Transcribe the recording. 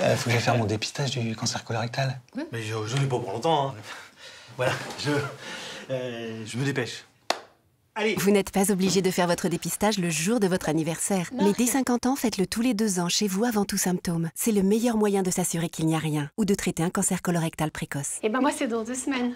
Euh, faut que j'aille faire mon dépistage du cancer colorectal. Mais je, je pas pour longtemps. Hein. Voilà, je, euh, je me dépêche. Allez. Vous n'êtes pas obligé de faire votre dépistage le jour de votre anniversaire. Mais dès 50 ans, faites-le tous les deux ans chez vous avant tout symptôme. C'est le meilleur moyen de s'assurer qu'il n'y a rien ou de traiter un cancer colorectal précoce. Et eh ben moi, c'est dans deux semaines.